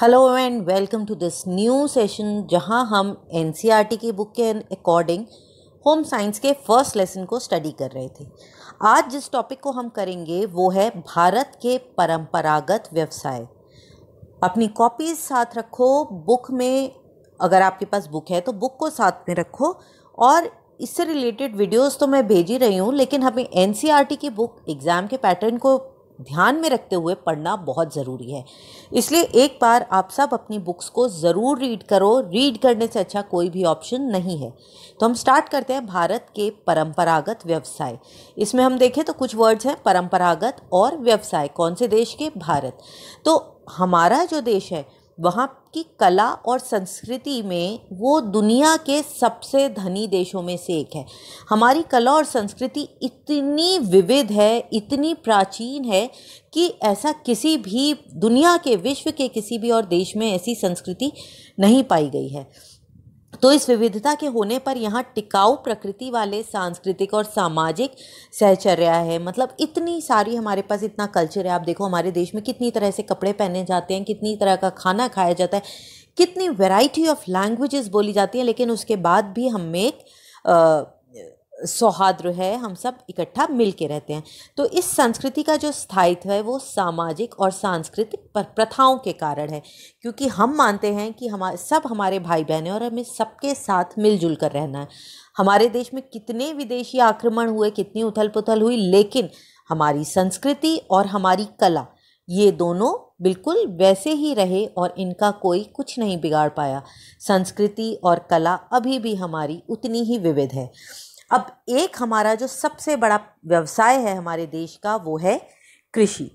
hello and welcome to this new session जहां हम N e की बुक के अकॉर्डिंग होम साइंस के फर्स्ट लेसन को स्टडी कर रहे थे आज जिस टॉपिक को हम करेंगे वो है भारत के परंपरागत व्यवसाय अपनी कॉपीज साथ रखो बुक में अगर आपके पास बुक है तो बुक को साथ में रखो और इससे रिलेटेड वीडियोस तो मैं भेज ही रही हूँ लेकिन हमें एन e की बुक एग्ज़ाम के पैटर्न को ध्यान में रखते हुए पढ़ना बहुत ज़रूरी है इसलिए एक बार आप सब अपनी बुक्स को ज़रूर रीड करो रीड करने से अच्छा कोई भी ऑप्शन नहीं है तो हम स्टार्ट करते हैं भारत के परंपरागत व्यवसाय इसमें हम देखें तो कुछ वर्ड्स हैं परंपरागत और व्यवसाय कौन से देश के भारत तो हमारा जो देश है वहाँ की कला और संस्कृति में वो दुनिया के सबसे धनी देशों में से एक है हमारी कला और संस्कृति इतनी विविध है इतनी प्राचीन है कि ऐसा किसी भी दुनिया के विश्व के किसी भी और देश में ऐसी संस्कृति नहीं पाई गई है तो इस विविधता के होने पर यहाँ टिकाऊ प्रकृति वाले सांस्कृतिक और सामाजिक सहचर्या है मतलब इतनी सारी हमारे पास इतना कल्चर है आप देखो हमारे देश में कितनी तरह से कपड़े पहने जाते हैं कितनी तरह का खाना खाया जाता है कितनी वेराइटी ऑफ लैंग्वेजेस बोली जाती हैं लेकिन उसके बाद भी हम एक सौहार्द है हम सब इकट्ठा मिल के रहते हैं तो इस संस्कृति का जो स्थायित्व है वो सामाजिक और सांस्कृतिक प्रथाओं के कारण है क्योंकि हम मानते हैं कि हमारे सब हमारे भाई बहन हैं और हमें सबके साथ मिलजुल कर रहना है हमारे देश में कितने विदेशी आक्रमण हुए कितनी उथल पुथल हुई लेकिन हमारी संस्कृति और हमारी कला ये दोनों बिल्कुल वैसे ही रहे और इनका कोई कुछ नहीं बिगाड़ पाया संस्कृति और कला अभी भी हमारी उतनी ही विविध है अब एक हमारा जो सबसे बड़ा व्यवसाय है हमारे देश का वो है कृषि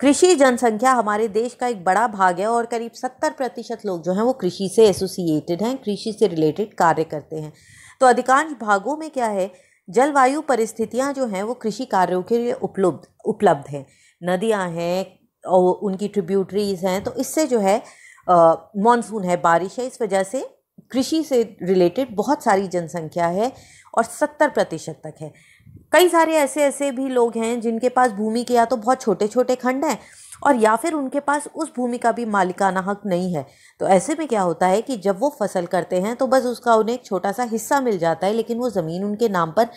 कृषि जनसंख्या हमारे देश का एक बड़ा भाग है और करीब सत्तर प्रतिशत लोग जो हैं वो कृषि से एसोसिएटेड हैं कृषि से रिलेटेड कार्य करते हैं तो अधिकांश भागों में क्या है जलवायु परिस्थितियाँ जो हैं वो कृषि कार्यों के लिए उपलब्ध उपलब्ध हैं नदियाँ हैं और उनकी ट्रिब्यूटरीज हैं तो इससे जो है मानसून है बारिश है इस वजह से कृषि से रिलेटेड बहुत सारी जनसंख्या है और सत्तर प्रतिशत तक है कई सारे ऐसे ऐसे भी लोग हैं जिनके पास भूमि के या तो बहुत छोटे छोटे खंड हैं और या फिर उनके पास उस भूमि का भी मालिकाना हक नहीं है तो ऐसे में क्या होता है कि जब वो फसल करते हैं तो बस उसका उन्हें एक छोटा सा हिस्सा मिल जाता है लेकिन वो ज़मीन उनके नाम पर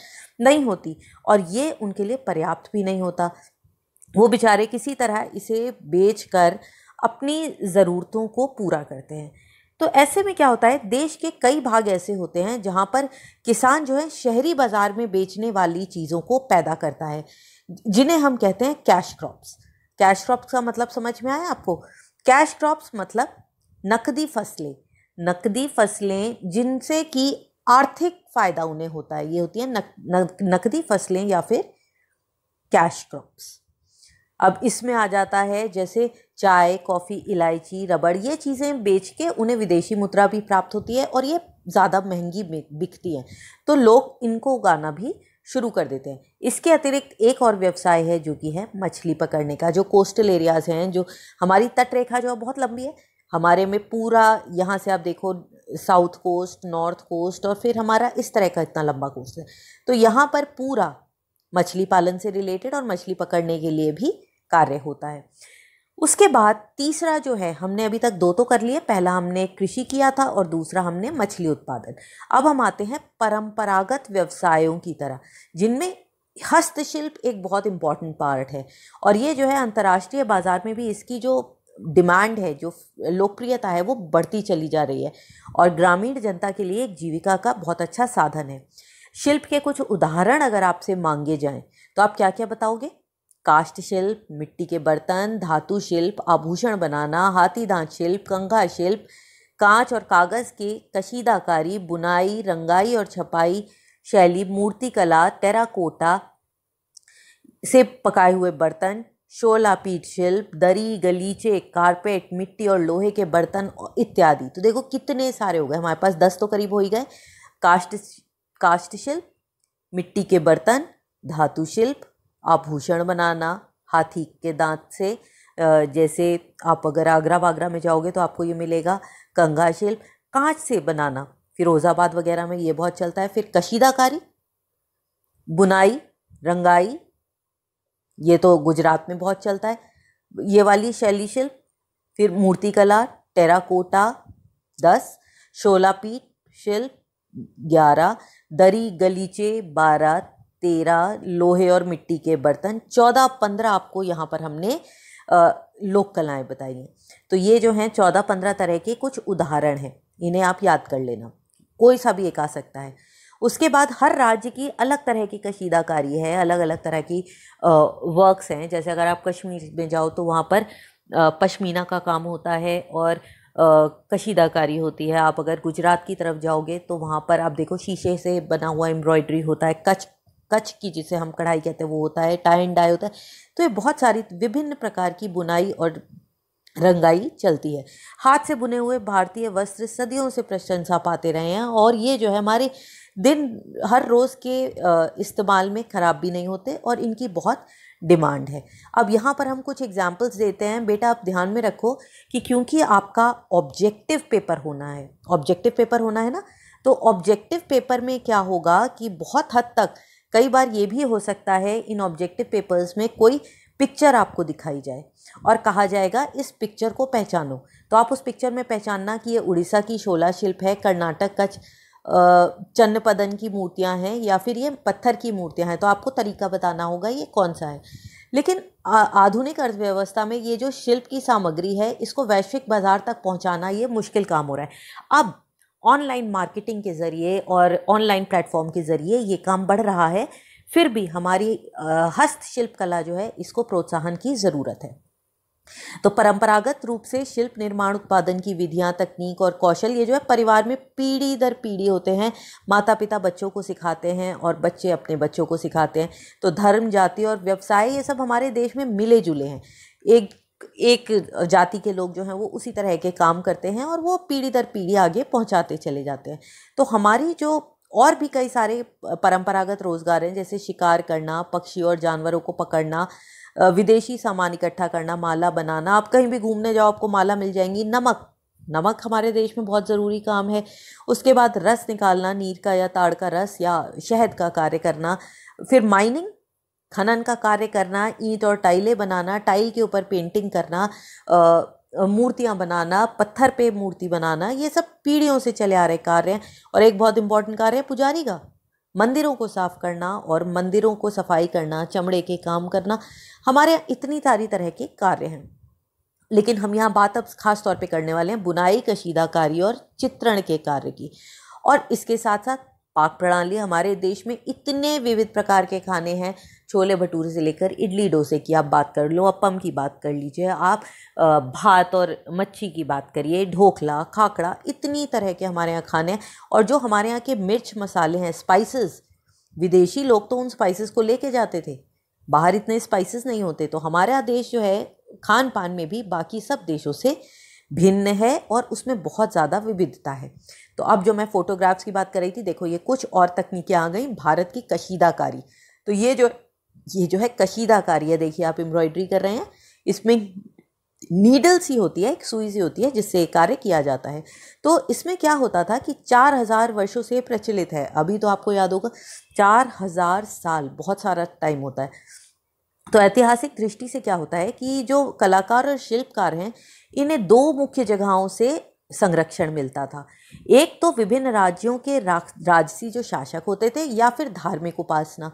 नहीं होती और ये उनके लिए पर्याप्त भी नहीं होता वो बेचारे किसी तरह इसे बेच कर अपनी ज़रूरतों को पूरा करते हैं तो ऐसे में क्या होता है देश के कई भाग ऐसे होते हैं जहाँ पर किसान जो है शहरी बाज़ार में बेचने वाली चीज़ों को पैदा करता है जिन्हें हम कहते हैं कैश क्रॉप्स कैश क्रॉप्स का मतलब समझ में आया आपको कैश क्रॉप्स मतलब नकदी फसलें नकदी फसलें जिनसे कि आर्थिक फ़ायदा उन्हें होता है ये होती है नक, नक, नकदी फसलें या फिर कैश क्रॉप्स अब इसमें आ जाता है जैसे चाय कॉफ़ी इलायची रबड़ ये चीज़ें बेच के उन्हें विदेशी मुद्रा भी प्राप्त होती है और ये ज़्यादा महंगी बिकती हैं तो लोग इनको उगाना भी शुरू कर देते हैं इसके अतिरिक्त एक और व्यवसाय है जो कि है मछली पकड़ने का जो कोस्टल एरियाज़ हैं जो हमारी तटरेखा जो है बहुत लंबी है हमारे में पूरा यहाँ से आप देखो साउथ कोस्ट नॉर्थ कोस्ट और फिर हमारा इस तरह का इतना लंबा कोस्ट है तो यहाँ पर पूरा मछली पालन से रिलेटेड और मछली पकड़ने के लिए भी कार्य होता है उसके बाद तीसरा जो है हमने अभी तक दो तो कर लिए पहला हमने कृषि किया था और दूसरा हमने मछली उत्पादन अब हम आते हैं परंपरागत व्यवसायों की तरह जिनमें हस्तशिल्प एक बहुत इम्पॉर्टेंट पार्ट है और ये जो है अंतर्राष्ट्रीय बाज़ार में भी इसकी जो डिमांड है जो लोकप्रियता है वो बढ़ती चली जा रही है और ग्रामीण जनता के लिए एक जीविका का बहुत अच्छा साधन है शिल्प के कुछ उदाहरण अगर आपसे मांगे जाएं तो आप क्या क्या बताओगे काष्ठ शिल्प मिट्टी के बर्तन धातु शिल्प आभूषण बनाना हाथी दांत शिल्प कंघा शिल्प कांच और कागज़ के कशीदाकारी बुनाई रंगाई और छपाई शैली मूर्तिकला टेराकोटा से पकाए हुए बर्तन शोला पीठ शिल्प दरी गलीचे कारपेट मिट्टी और लोहे के बर्तन इत्यादि तो देखो कितने सारे हो गए हमारे पास दस तो करीब हो ही गए काष्ठ काष्ठ शिल्प मिट्टी के बर्तन धातु शिल्प आभूषण बनाना हाथी के दांत से जैसे आप अगर आगरा वागरा में जाओगे तो आपको ये मिलेगा कंगा शिल्प कांच से बनाना फिरोज़ाबाद वगैरह में ये बहुत चलता है फिर कशीदाकारी बुनाई रंगाई ये तो गुजरात में बहुत चलता है ये वाली शैली शिल्प फिर मूर्तिकला टेराकोटा दस शोलापीठ शिल्प ग्यारह दरी गलीचे बारह तेरह लोहे और मिट्टी के बर्तन चौदह पंद्रह आपको यहाँ पर हमने लोक कलाएँ बताई हैं तो ये जो हैं चौदह पंद्रह तरह के कुछ उदाहरण हैं इन्हें आप याद कर लेना कोई सा भी एक आ सकता है उसके बाद हर राज्य की अलग तरह की कशीदाकारी है अलग अलग तरह की वर्क्स हैं जैसे अगर आप कश्मीर में जाओ तो वहाँ पर पश्मीना का काम होता है और कशीदाकारी होती है आप अगर गुजरात की तरफ जाओगे तो वहाँ पर आप देखो शीशे से बना हुआ एम्ब्रॉयड्री होता है कच्छ कच्छ की जिसे हम कढ़ाई कहते हैं वो होता है टाई एंड डाई होता है तो ये बहुत सारी विभिन्न प्रकार की बुनाई और रंगाई चलती है हाथ से बुने हुए भारतीय वस्त्र सदियों से प्रशंसा पाते रहे हैं और ये जो है हमारे दिन हर रोज़ के इस्तेमाल में ख़राब भी नहीं होते और इनकी बहुत डिमांड है अब यहाँ पर हम कुछ एग्जाम्पल्स देते हैं बेटा आप ध्यान में रखो कि क्योंकि आपका ऑब्जेक्टिव पेपर होना है ऑब्जेक्टिव पेपर होना है ना तो ऑब्जेक्टिव पेपर में क्या होगा कि बहुत हद तक कई बार ये भी हो सकता है इन ऑब्जेक्टिव पेपर्स में कोई पिक्चर आपको दिखाई जाए और कहा जाएगा इस पिक्चर को पहचानो तो आप उस पिक्चर में पहचानना कि ये उड़ीसा की शोला शिल्प है कर्नाटक का चन्नपदन की मूर्तियां हैं या फिर ये पत्थर की मूर्तियां हैं तो आपको तरीका बताना होगा ये कौन सा है लेकिन आधुनिक अर्थव्यवस्था में ये जो शिल्प की सामग्री है इसको वैश्विक बाज़ार तक पहुंचाना ये मुश्किल काम हो रहा है अब ऑनलाइन मार्केटिंग के ज़रिए और ऑनलाइन प्लेटफॉर्म के ज़रिए ये काम बढ़ रहा है फिर भी हमारी हस्तशिल्प कला जो है इसको प्रोत्साहन की ज़रूरत है तो परंपरागत रूप से शिल्प निर्माण उत्पादन की विधियां तकनीक और कौशल ये जो है परिवार में पीढ़ी दर पीढ़ी होते हैं माता पिता बच्चों को सिखाते हैं और बच्चे अपने बच्चों को सिखाते हैं तो धर्म जाति और व्यवसाय ये सब हमारे देश में मिले जुले हैं एक एक जाति के लोग जो हैं वो उसी तरह के काम करते हैं और वो पीढ़ी दर पीढ़ी आगे पहुंचाते चले जाते हैं तो हमारी जो और भी कई सारे परंपरागत रोज़गार हैं जैसे शिकार करना पक्षी और जानवरों को पकड़ना विदेशी सामान इकट्ठा करना माला बनाना आप कहीं भी घूमने जाओ आपको माला मिल जाएंगी नमक नमक हमारे देश में बहुत ज़रूरी काम है उसके बाद रस निकालना नीर का या ताड़ का रस या शहद का कार्य करना फिर माइनिंग खनन का कार्य करना ईंट और टाइलें बनाना टाइल के ऊपर पेंटिंग करना मूर्तियाँ बनाना पत्थर पे मूर्ति बनाना ये सब पीढ़ियों से चले आ रहे कार्य हैं और एक बहुत इंपॉर्टेंट कार्य है पुजारी का मंदिरों को साफ़ करना और मंदिरों को सफाई करना चमड़े के काम करना हमारे यहाँ इतनी सारी तरह के कार्य हैं लेकिन हम यहाँ बात अब खास तौर पे करने वाले हैं बुनाई कशीदाकारी और चित्रण के कार्य की और इसके साथ साथ पाक प्रणाली हमारे देश में इतने विविध प्रकार के खाने हैं छोले भटूरे से लेकर इडली डोसे की आप बात कर लो अपम की बात कर लीजिए आप भात और मच्छी की बात करिए ढोकला खाकड़ा इतनी तरह के हमारे यहाँ खाने हैं और जो हमारे यहाँ के मिर्च मसाले हैं स्पाइसेस विदेशी लोग तो उन स्पाइसेस को लेके जाते थे बाहर इतने स्पाइसेस नहीं होते तो हमारा देश जो है खान पान में भी बाकी सब देशों से भिन्न है और उसमें बहुत ज़्यादा विविधता है तो अब जो मैं फ़ोटोग्राफ्स की बात कर रही थी देखो ये कुछ और तकनीकें आ गई भारत की कशीदाकारी तो ये जो ये जो है कशीदाकारी है देखिए आप एम्ब्रॉयडरी कर रहे हैं इसमें नीडल सी होती है एक सुई सी होती है जिससे कार्य किया जाता है तो इसमें क्या होता था कि चार हज़ार वर्षों से प्रचलित है अभी तो आपको याद होगा चार हज़ार साल बहुत सारा टाइम होता है तो ऐतिहासिक दृष्टि से क्या होता है कि जो कलाकार और शिल्पकार हैं इन्हें दो मुख्य जगहों से संरक्षण मिलता था एक तो विभिन्न राज्यों के राजसी जो शासक होते थे या फिर धार्मिक उपासना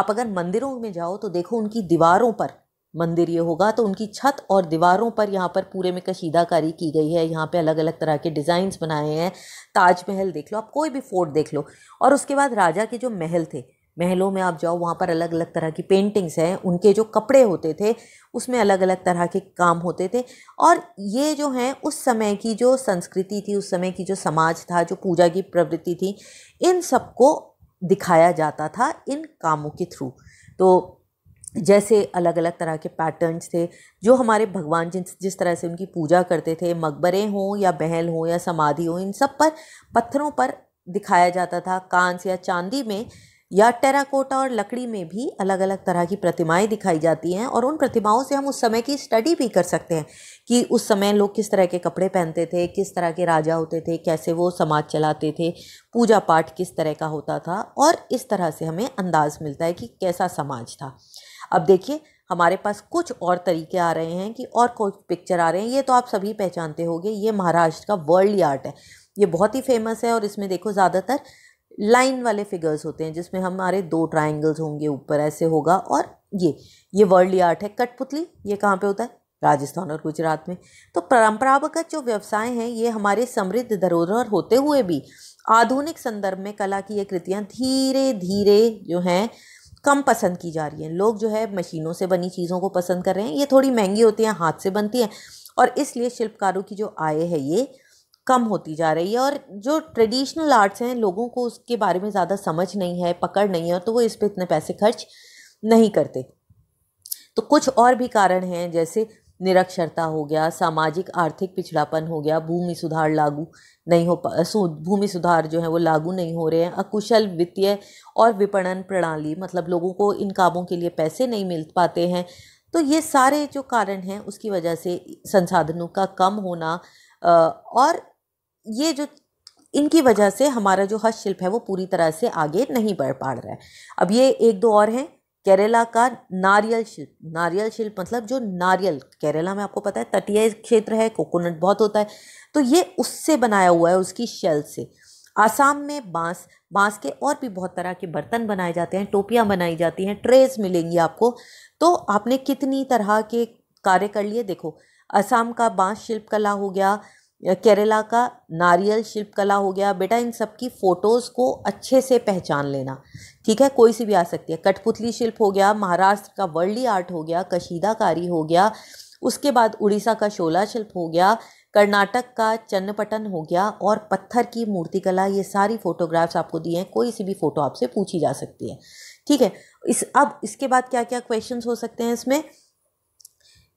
आप अगर मंदिरों में जाओ तो देखो उनकी दीवारों पर मंदिर ये होगा तो उनकी छत और दीवारों पर यहाँ पर पूरे में कशीदाकारी की गई है यहाँ पे अलग अलग तरह के डिज़ाइंस बनाए हैं ताजमहल देख लो आप कोई भी फोर्ट देख लो और उसके बाद राजा के जो महल थे महलों में आप जाओ वहाँ पर अलग अलग तरह की पेंटिंग्स हैं उनके जो कपड़े होते थे उसमें अलग अलग तरह के काम होते थे और ये जो हैं उस समय की जो संस्कृति थी उस समय की जो समाज था जो पूजा की प्रवृत्ति थी इन सबको दिखाया जाता था इन कामों के थ्रू तो जैसे अलग अलग तरह के पैटर्न्स थे जो हमारे भगवान जिन जिस तरह से उनकी पूजा करते थे मकबरे हों या बहल हों या समाधि हों इन सब पर पत्थरों पर दिखाया जाता था कांस या चांदी में या टेराकोटा और लकड़ी में भी अलग अलग तरह की प्रतिमाएं दिखाई जाती हैं और उन प्रतिमाओं से हम उस समय की स्टडी भी कर सकते हैं कि उस समय लोग किस तरह के कपड़े पहनते थे किस तरह के राजा होते थे कैसे वो समाज चलाते थे पूजा पाठ किस तरह का होता था और इस तरह से हमें अंदाज़ मिलता है कि कैसा समाज था अब देखिए हमारे पास कुछ और तरीके आ रहे हैं कि और कुछ पिक्चर आ रहे हैं ये तो आप सभी पहचानते होंगे ये महाराष्ट्र का वर्ल्ड आर्ट है ये बहुत ही फेमस है और इसमें देखो ज़्यादातर लाइन वाले फिगर्स होते हैं जिसमें हमारे दो ट्राइंगल्स होंगे ऊपर ऐसे होगा और ये ये वर्ल्ड आर्ट है कठपुतली ये कहाँ पे होता है राजस्थान और गुजरात में तो परंपरागत जो व्यवसाय हैं ये हमारे समृद्ध धरोहर होते हुए भी आधुनिक संदर्भ में कला की ये कृतियाँ धीरे धीरे जो हैं कम पसंद की जा रही हैं लोग जो है मशीनों से बनी चीज़ों को पसंद कर रहे हैं ये थोड़ी महंगी होती हैं हाथ से बनती हैं और इसलिए शिल्पकारों की जो आय है ये कम होती जा रही है और जो ट्रेडिशनल आर्ट्स हैं लोगों को उसके बारे में ज़्यादा समझ नहीं है पकड़ नहीं है तो वो इस पर इतने पैसे खर्च नहीं करते तो कुछ और भी कारण हैं जैसे निरक्षरता हो गया सामाजिक आर्थिक पिछड़ापन हो गया भूमि सुधार लागू नहीं हो पा भूमि सुधार जो है वो लागू नहीं हो रहे हैं अकुशल वित्तीय और विपणन प्रणाली मतलब लोगों को इन कामों के लिए पैसे नहीं मिल पाते हैं तो ये सारे जो कारण हैं उसकी वजह से संसाधनों का कम होना और ये जो इनकी वजह से हमारा जो हस्तशिल्प है वो पूरी तरह से आगे नहीं बढ़ पा रहा है अब ये एक दो और हैं केरला का नारियल शिल्प नारियल शिल्प मतलब जो नारियल केरला में आपको पता है तटीय क्षेत्र है कोकोनट बहुत होता है तो ये उससे बनाया हुआ है उसकी शेल से आसाम में बांस बांस के और भी बहुत तरह के बर्तन बनाए जाते हैं टोपियाँ बनाई जाती हैं ट्रेस मिलेंगी आपको तो आपने कितनी तरह के कार्य कर लिए देखो असम का बांस शिल्प कला हो गया केरला का नारियल शिल्पकला हो गया बेटा इन सब की फ़ोटोज़ को अच्छे से पहचान लेना ठीक है कोई सी भी आ सकती है कठपुतली शिल्प हो गया महाराष्ट्र का वर्ली आर्ट हो गया कशीदाकारी हो गया उसके बाद उड़ीसा का शोला शिल्प हो गया कर्नाटक का चन्नपटन हो गया और पत्थर की मूर्तिकला ये सारी फ़ोटोग्राफ्स आपको दिए हैं कोई सी भी फ़ोटो आपसे पूछी जा सकती है ठीक है इस अब इसके बाद क्या क्या क्वेश्चन हो सकते हैं इसमें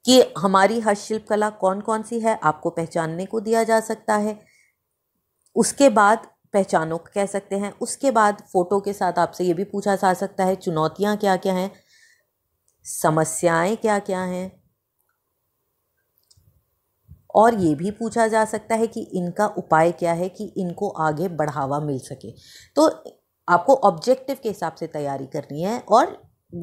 कि हमारी हस्तशिल्प कला कौन कौन सी है आपको पहचानने को दिया जा सकता है उसके बाद पहचानों कह सकते हैं उसके बाद फ़ोटो के साथ आपसे ये भी पूछा जा सकता है चुनौतियाँ क्या क्या हैं समस्याएं क्या क्या हैं और ये भी पूछा जा सकता है कि इनका उपाय क्या है कि इनको आगे बढ़ावा मिल सके तो आपको ऑब्जेक्टिव के हिसाब से तैयारी करनी है और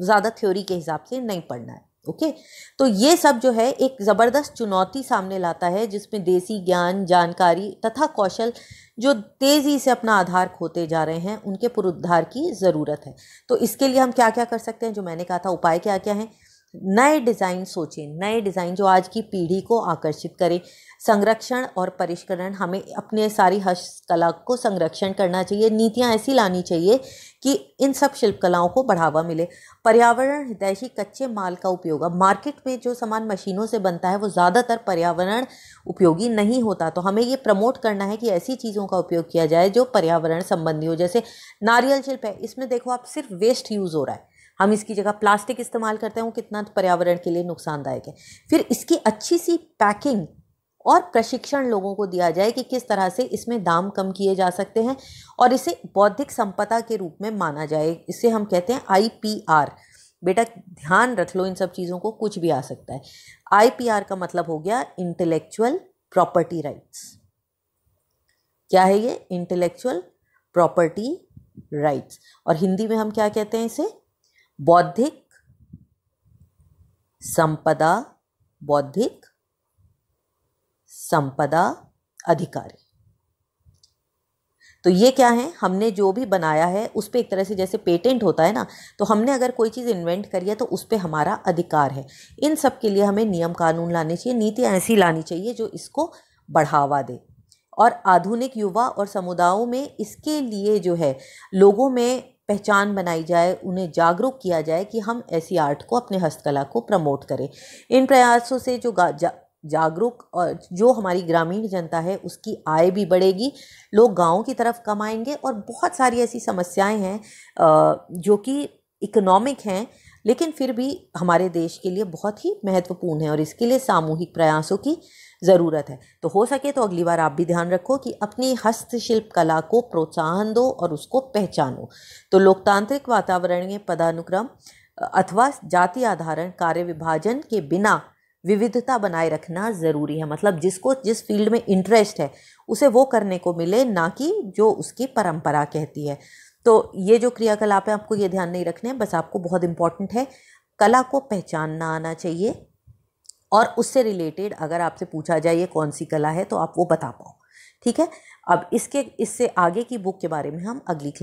ज़्यादा थ्योरी के हिसाब से नहीं पढ़ना है ओके तो ये सब जो है एक ज़बरदस्त चुनौती सामने लाता है जिसमें देसी ज्ञान जानकारी तथा कौशल जो तेज़ी से अपना आधार खोते जा रहे हैं उनके पुरुद्धार की ज़रूरत है तो इसके लिए हम क्या क्या कर सकते हैं जो मैंने कहा था उपाय क्या क्या हैं नए डिज़ाइन सोचें नए डिज़ाइन जो आज की पीढ़ी को आकर्षित करें संरक्षण और परिष्करण हमें अपने सारी हस्तकला को संरक्षण करना चाहिए नीतियाँ ऐसी लानी चाहिए कि इन सब शिल्पकलाओं को बढ़ावा मिले पर्यावरण हितैषी कच्चे माल का उपयोग अब मार्केट में जो सामान मशीनों से बनता है वो ज़्यादातर पर्यावरण उपयोगी नहीं होता तो हमें ये प्रमोट करना है कि ऐसी चीज़ों का उपयोग किया जाए जो पर्यावरण संबंधी हो जैसे नारियल शिल्प है इसमें देखो आप सिर्फ वेस्ट यूज़ हो रहा है हम इसकी जगह प्लास्टिक इस्तेमाल करते हैं वो कितना पर्यावरण के लिए नुकसानदायक है फिर इसकी अच्छी सी पैकिंग और प्रशिक्षण लोगों को दिया जाए कि किस तरह से इसमें दाम कम किए जा सकते हैं और इसे बौद्धिक संपदा के रूप में माना जाए इसे हम कहते हैं आई बेटा ध्यान रख लो इन सब चीज़ों को कुछ भी आ सकता है आई का मतलब हो गया इंटेलेक्चुअल प्रॉपर्टी राइट्स क्या है ये इंटेलेक्चुअल प्रॉपर्टी राइट्स और हिंदी में हम क्या कहते हैं इसे बौद्धिक संपदा बौद्धिक संपदा अधिकारी तो ये क्या है हमने जो भी बनाया है उस पर एक तरह से जैसे पेटेंट होता है ना तो हमने अगर कोई चीज़ इन्वेंट करी है तो उस पर हमारा अधिकार है इन सब के लिए हमें नियम कानून लाने चाहिए नीतियाँ ऐसी लानी चाहिए जो इसको बढ़ावा दे और आधुनिक युवा और समुदायों में इसके लिए जो है लोगों में पहचान बनाई जाए उन्हें जागरूक किया जाए कि हम ऐसी आर्ट को अपने हस्तकला को प्रमोट करें इन प्रयासों से जो जा, जागरूक और जो हमारी ग्रामीण जनता है उसकी आय भी बढ़ेगी लोग गाँव की तरफ कमाएंगे और बहुत सारी ऐसी समस्याएं हैं जो कि इकोनॉमिक हैं लेकिन फिर भी हमारे देश के लिए बहुत ही महत्वपूर्ण है और इसके लिए सामूहिक प्रयासों की ज़रूरत है तो हो सके तो अगली बार आप भी ध्यान रखो कि अपनी हस्तशिल्प कला को प्रोत्साहन दो और उसको पहचानो तो लोकतांत्रिक वातावरण में पदानुक्रम अथवा जाति आधारण कार्य विभाजन के बिना विविधता बनाए रखना ज़रूरी है मतलब जिसको जिस फील्ड में इंटरेस्ट है उसे वो करने को मिले ना कि जो उसकी परंपरा कहती है तो ये जो क्रियाकलाप है आपको ये ध्यान नहीं रखने हैं बस आपको बहुत इम्पॉर्टेंट है कला को पहचानना आना चाहिए और उससे रिलेटेड अगर आपसे पूछा जाए ये कौन सी कला है तो आप वो बता पाओ ठीक है अब इसके इससे आगे की बुक के बारे में हम अगली क्लास